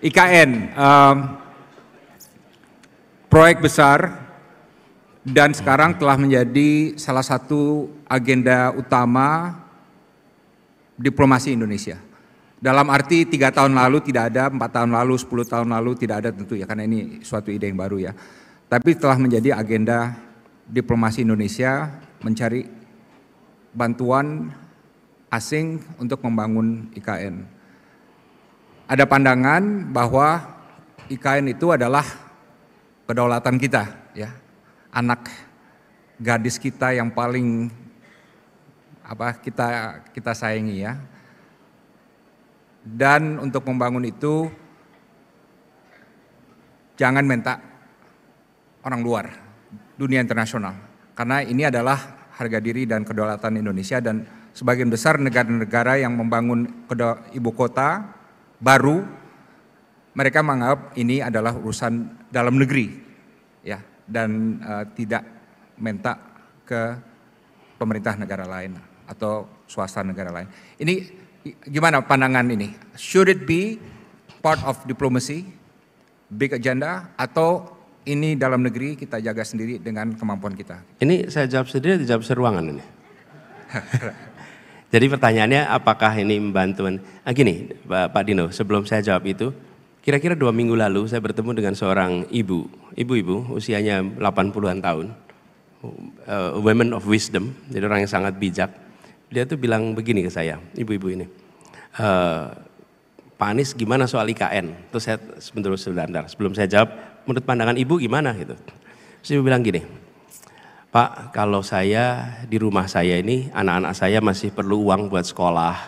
IKN, um, proyek besar dan sekarang telah menjadi salah satu agenda utama diplomasi Indonesia. Dalam arti tiga tahun lalu tidak ada, empat tahun lalu, sepuluh tahun lalu tidak ada tentu ya karena ini suatu ide yang baru ya. Tapi telah menjadi agenda diplomasi Indonesia mencari bantuan asing untuk membangun IKN ada pandangan bahwa IKN itu adalah kedaulatan kita, ya. Anak gadis kita yang paling apa kita kita sayangi ya. Dan untuk membangun itu jangan minta orang luar, dunia internasional. Karena ini adalah harga diri dan kedaulatan Indonesia dan sebagian besar negara-negara yang membangun ibu kota baru mereka menganggap ini adalah urusan dalam negeri ya dan uh, tidak minta ke pemerintah negara lain atau swasta negara lain. Ini gimana pandangan ini? Should it be part of diplomacy, big agenda atau ini dalam negeri kita jaga sendiri dengan kemampuan kita? Ini saya jawab sendiri atau jawab seruangan ini? Jadi pertanyaannya apakah ini membantu? Nah, gini Pak, Pak Dino, sebelum saya jawab itu, kira-kira dua minggu lalu saya bertemu dengan seorang ibu, ibu-ibu usianya 80-an tahun, uh, women of wisdom, jadi orang yang sangat bijak. Dia tuh bilang begini ke saya, ibu-ibu ini, uh, Pak Anies gimana soal IKN? Terus saya sebentar, sebentar, sebelum saya jawab, menurut pandangan ibu gimana gitu. Terus ibu bilang gini, Pak, kalau saya di rumah saya ini anak-anak saya masih perlu uang buat sekolah,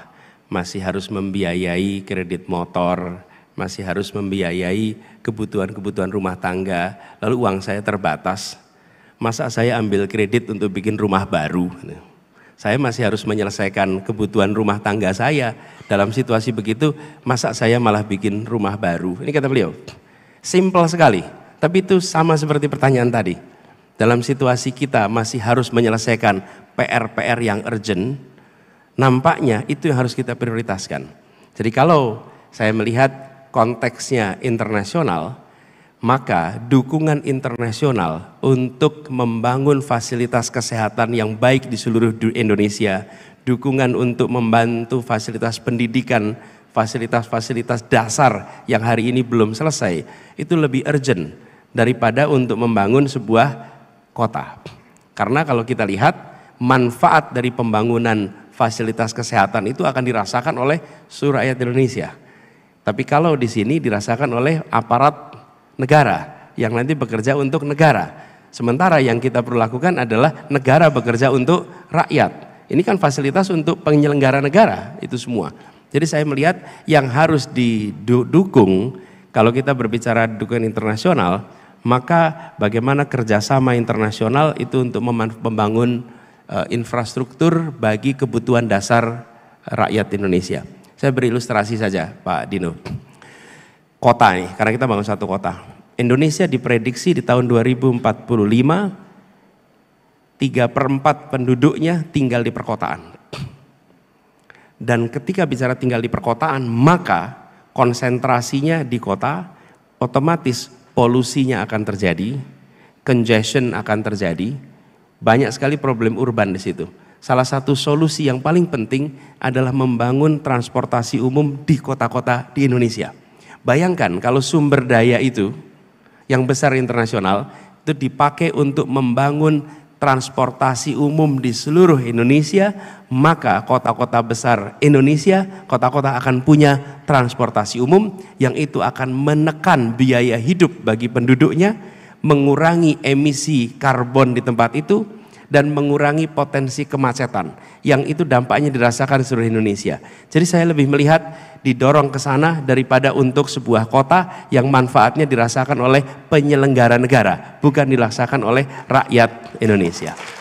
masih harus membiayai kredit motor, masih harus membiayai kebutuhan-kebutuhan rumah tangga, lalu uang saya terbatas. Masa saya ambil kredit untuk bikin rumah baru? Saya masih harus menyelesaikan kebutuhan rumah tangga saya. Dalam situasi begitu, masa saya malah bikin rumah baru? Ini kata beliau. Simple sekali, tapi itu sama seperti pertanyaan tadi dalam situasi kita masih harus menyelesaikan PR-PR yang urgent, nampaknya itu yang harus kita prioritaskan. Jadi kalau saya melihat konteksnya internasional, maka dukungan internasional untuk membangun fasilitas kesehatan yang baik di seluruh Indonesia, dukungan untuk membantu fasilitas pendidikan, fasilitas-fasilitas dasar yang hari ini belum selesai, itu lebih urgent daripada untuk membangun sebuah kota. Karena kalau kita lihat manfaat dari pembangunan fasilitas kesehatan itu akan dirasakan oleh seluruh rakyat Indonesia. Tapi kalau di sini dirasakan oleh aparat negara yang nanti bekerja untuk negara. Sementara yang kita perlu lakukan adalah negara bekerja untuk rakyat. Ini kan fasilitas untuk penyelenggara negara itu semua. Jadi saya melihat yang harus didukung kalau kita berbicara dukungan internasional maka bagaimana kerjasama internasional itu untuk membangun eh, infrastruktur bagi kebutuhan dasar rakyat Indonesia. Saya berilustrasi saja Pak Dino. Kota nih, karena kita bangun satu kota. Indonesia diprediksi di tahun 2045 3 per 4 penduduknya tinggal di perkotaan. Dan ketika bicara tinggal di perkotaan, maka konsentrasinya di kota otomatis polusinya akan terjadi, congestion akan terjadi, banyak sekali problem urban di situ. Salah satu solusi yang paling penting adalah membangun transportasi umum di kota-kota di Indonesia. Bayangkan kalau sumber daya itu yang besar internasional itu dipakai untuk membangun transportasi umum di seluruh Indonesia, maka kota-kota besar Indonesia, kota-kota akan punya transportasi umum yang itu akan menekan biaya hidup bagi penduduknya, mengurangi emisi karbon di tempat itu, dan mengurangi potensi kemacetan yang itu dampaknya dirasakan seluruh Indonesia. Jadi saya lebih melihat didorong ke sana daripada untuk sebuah kota yang manfaatnya dirasakan oleh penyelenggara negara, bukan dirasakan oleh rakyat Indonesia.